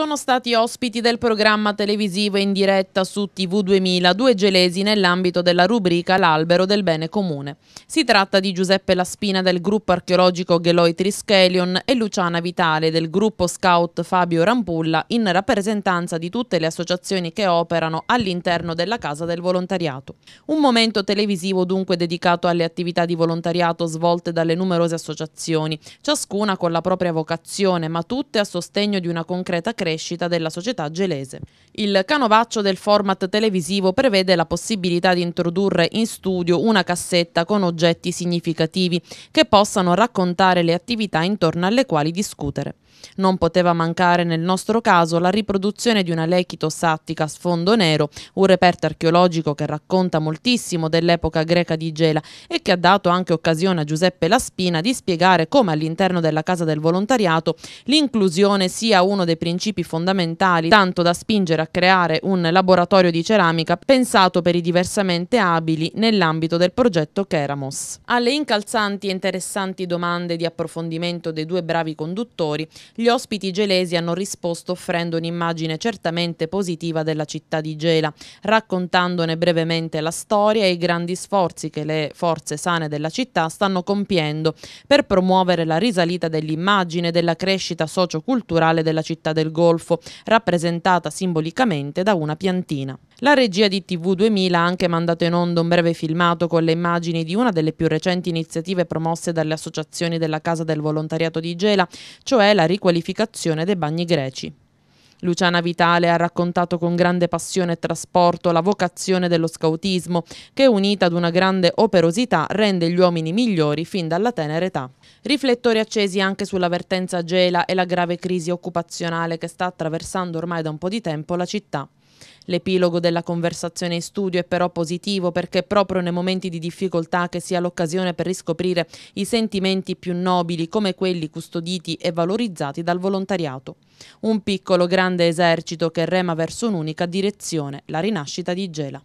sono stati ospiti del programma televisivo in diretta su TV2000 due gelesi nell'ambito della rubrica L'albero del bene comune. Si tratta di Giuseppe Laspina del gruppo archeologico Geloi Trischelion e Luciana Vitale del gruppo scout Fabio Rampulla in rappresentanza di tutte le associazioni che operano all'interno della Casa del Volontariato. Un momento televisivo dunque dedicato alle attività di volontariato svolte dalle numerose associazioni, ciascuna con la propria vocazione ma tutte a sostegno di una concreta crescita crescita della società gelese. Il canovaccio del format televisivo prevede la possibilità di introdurre in studio una cassetta con oggetti significativi che possano raccontare le attività intorno alle quali discutere. Non poteva mancare nel nostro caso la riproduzione di una lechito sattica a sfondo nero, un reperto archeologico che racconta moltissimo dell'epoca greca di Gela e che ha dato anche occasione a Giuseppe Laspina di spiegare come all'interno della Casa del Volontariato l'inclusione sia uno dei principi fondamentali, tanto da spingere a creare un laboratorio di ceramica pensato per i diversamente abili nell'ambito del progetto Keramos. Alle incalzanti e interessanti domande di approfondimento dei due bravi conduttori gli ospiti gelesi hanno risposto offrendo un'immagine certamente positiva della città di Gela, raccontandone brevemente la storia e i grandi sforzi che le forze sane della città stanno compiendo per promuovere la risalita dell'immagine della crescita socioculturale della città del Golfo, rappresentata simbolicamente da una piantina. La regia di TV2000 ha anche mandato in onda un breve filmato con le immagini di una delle più recenti iniziative promosse dalle associazioni della Casa del Volontariato di Gela, cioè la riqualificazione dei bagni greci. Luciana Vitale ha raccontato con grande passione e trasporto la vocazione dello scautismo che unita ad una grande operosità rende gli uomini migliori fin dalla tenera età. Riflettori accesi anche sulla vertenza Gela e la grave crisi occupazionale che sta attraversando ormai da un po' di tempo la città. L'epilogo della conversazione in studio è però positivo perché è proprio nei momenti di difficoltà che sia l'occasione per riscoprire i sentimenti più nobili come quelli custoditi e valorizzati dal volontariato. Un piccolo grande esercito che rema verso un'unica direzione, la rinascita di Gela.